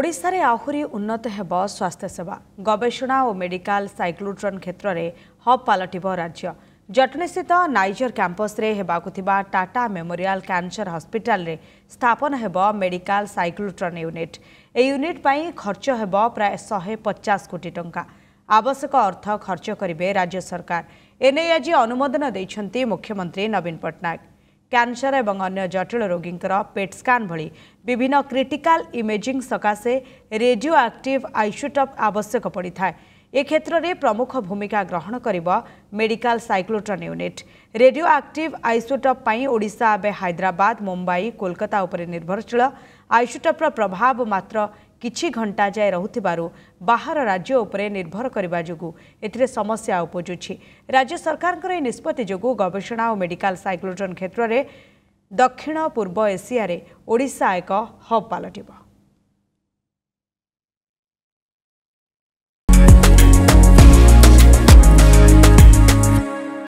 ଓଡ଼ିଶାରେ ଆହୁରି ଉନ୍ନତ ହେବ ସ୍ୱାସ୍ଥ୍ୟସେବା ଗବେଷଣା ଓ ମେଡିକାଲ ସାଇକ୍ଲୋଟ୍ରନ୍ କ୍ଷେତ୍ରରେ ହବ୍ ପାଲଟିବ ରାଜ୍ୟ ଜଟଣୀସ୍ଥିତ ନାଇଜର କ୍ୟାମ୍ପସରେ ହେବାକୁ ଥିବା ଟାଟା ମେମୋରିଆଲ କ୍ୟାନ୍ସର ହସ୍ପିଟାଲରେ ସ୍ଥାପନ ହେବ ମେଡିକାଲ ସାଇକ୍ଲୋଟ୍ରନ୍ ୟୁନିଟ୍ ଏହି ୟୁନିଟ୍ ପାଇଁ ଖର୍ଚ୍ଚ ହେବ ପ୍ରାୟ ଶହେ ପଚାଶ କୋଟି ଟଙ୍କା ଆବଶ୍ୟକ ଅର୍ଥ ଖର୍ଚ୍ଚ କରିବେ ରାଜ୍ୟ ସରକାର ଏନେଇ ଆଜି ଅନୁମୋଦନ ଦେଇଛନ୍ତି ମୁଖ୍ୟମନ୍ତ୍ରୀ ନବୀନ ପଟ୍ଟନାୟକ क्योंसर और अन्य जटिल रोगी पेट स्कान भि विभिन्न क्रिटिकाल इमेजिंग सकाशे रेडियो आक्टिव आइसोटप आवश्यक पड़ता है ए क्षेत्र में प्रमुख भूमिका ग्रहण कर medical cyclotron unit radioactive आइसोटपड़शा एवं हाइद्राद मुंबई कोलकाता उपर निर्भरशील आइसोटप्र प्रभाव मात्र କିଛି ଘଣ୍ଟା ଯାଏ ରହୁଥିବାରୁ ବାହାର ରାଜ୍ୟ ଉପରେ ନିର୍ଭର କରିବା ଯୋଗୁଁ ଏଥିରେ ସମସ୍ୟା ଉପୁଜୁଛି ରାଜ୍ୟ ସରକାରଙ୍କର ଏହି ନିଷ୍ପତ୍ତି ଯୋଗୁଁ ଗବେଷଣା ଓ ମେଡିକାଲ ସାଇକ୍ଲୋଟ୍ରନ୍ କ୍ଷେତ୍ରରେ ଦକ୍ଷିଣ ପୂର୍ବ ଏସିଆରେ ଓଡ଼ିଶା ଏକ ହବ୍ ପାଲଟିବ